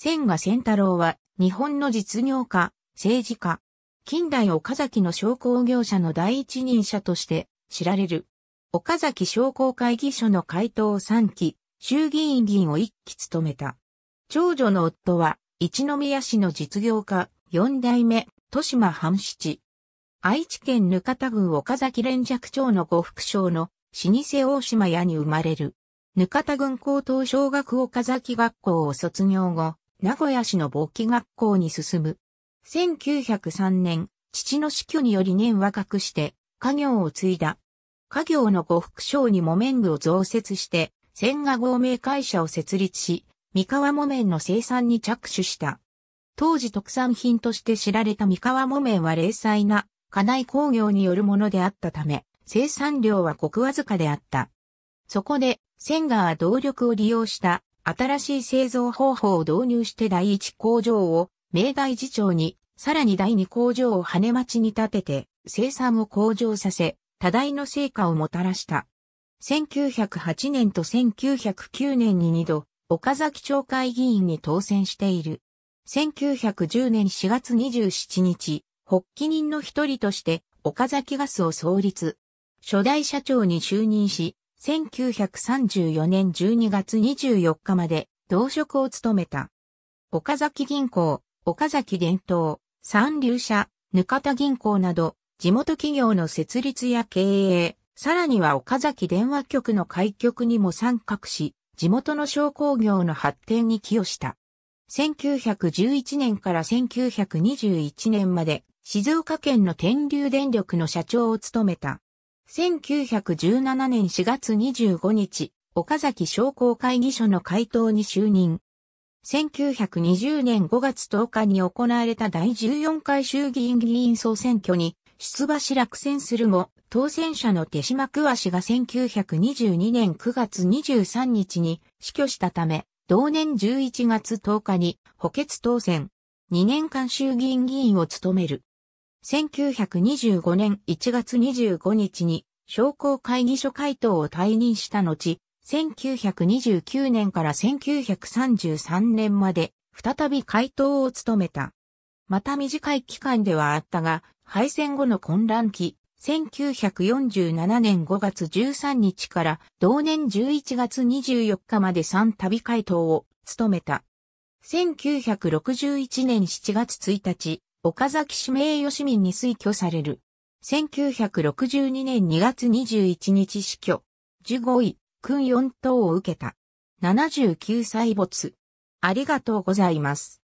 千賀千太郎は、日本の実業家、政治家、近代岡崎の商工業者の第一人者として知られる。岡崎商工会議所の会頭3期、衆議院議員を1期務めた。長女の夫は、一宮市の実業家、4代目、豊島半七。愛知県ぬかた郡岡崎連尺町の呉服商の老舗大島屋に生まれる。ぬかた郡高等小学岡崎学校を卒業後、名古屋市の簿記学校に進む。1903年、父の死去により年若くして、家業を継いだ。家業の呉服商に木綿具を増設して、千賀合名会社を設立し、三河木綿の生産に着手した。当時特産品として知られた三河木綿は冷細な、家内工業によるものであったため、生産量は極わずかであった。そこで、千賀は動力を利用した新しい製造方法を導入して第一工場を明大次長に、さらに第二工場を羽町に建てて、生産を向上させ、多大の成果をもたらした。1908年と1909年に2度、岡崎町会議員に当選している。1910年4月27日、発起人の一人として岡崎ガスを創立。初代社長に就任し、1934年12月24日まで同職を務めた。岡崎銀行、岡崎伝統、三流社、ぬかた銀行など、地元企業の設立や経営、さらには岡崎電話局の開局にも参画し、地元の商工業の発展に寄与した。1911年から1921年まで、静岡県の天竜電力の社長を務めた。1917年4月25日、岡崎商工会議所の会頭に就任。1920年5月10日に行われた第14回衆議院議員総選挙に出馬し落選するも、当選者の手島桑氏が1922年9月23日に死去したため、同年11月10日に補欠当選、2年間衆議院議員を務める。1925年1月25日に商工会議所会頭を退任した後、1929年から1933年まで再び会頭を務めた。また短い期間ではあったが、敗戦後の混乱期、1947年5月13日から同年11月24日まで3度回答を務めた。1961年7月1日、岡崎市名義市民に推挙される。1962年2月21日死去。15位、君4等を受けた。79歳没。ありがとうございます。